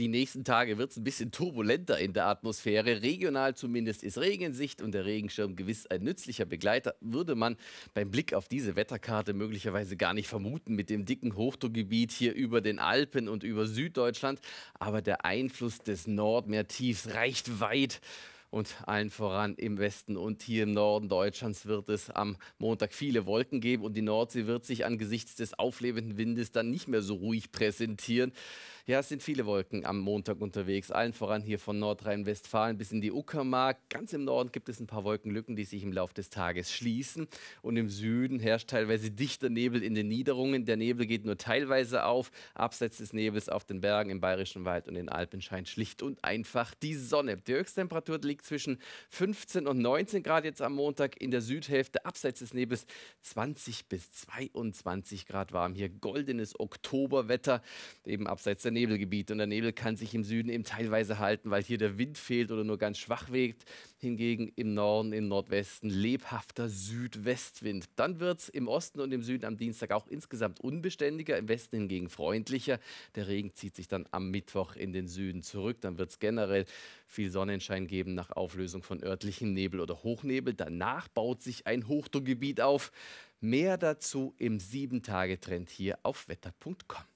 Die nächsten Tage wird es ein bisschen turbulenter in der Atmosphäre. Regional zumindest ist Regen in Sicht und der Regenschirm gewiss ein nützlicher Begleiter, würde man beim Blick auf diese Wetterkarte möglicherweise gar nicht vermuten mit dem dicken Hochdruckgebiet hier über den Alpen und über Süddeutschland. Aber der Einfluss des Nordmeertiefs reicht weit und allen voran im Westen und hier im Norden Deutschlands wird es am Montag viele Wolken geben und die Nordsee wird sich angesichts des auflebenden Windes dann nicht mehr so ruhig präsentieren. Ja, es sind viele Wolken am Montag unterwegs, allen voran hier von Nordrhein-Westfalen bis in die Uckermark. Ganz im Norden gibt es ein paar Wolkenlücken, die sich im Laufe des Tages schließen und im Süden herrscht teilweise dichter Nebel in den Niederungen. Der Nebel geht nur teilweise auf, abseits des Nebels auf den Bergen im Bayerischen Wald und den Alpen scheint schlicht und einfach die Sonne. Die Höchsttemperatur liegt zwischen 15 und 19 Grad jetzt am Montag. In der Südhälfte abseits des Nebels 20 bis 22 Grad warm. Hier goldenes Oktoberwetter, eben abseits der Nebelgebiete. Und der Nebel kann sich im Süden eben teilweise halten, weil hier der Wind fehlt oder nur ganz schwach weht. Hingegen im Norden, im Nordwesten lebhafter Südwestwind. Dann wird es im Osten und im Süden am Dienstag auch insgesamt unbeständiger, im Westen hingegen freundlicher. Der Regen zieht sich dann am Mittwoch in den Süden zurück. Dann wird es generell viel Sonnenschein geben. Nach nach Auflösung von örtlichem Nebel oder Hochnebel. Danach baut sich ein Hochdruckgebiet auf. Mehr dazu im 7-Tage-Trend hier auf wetter.com.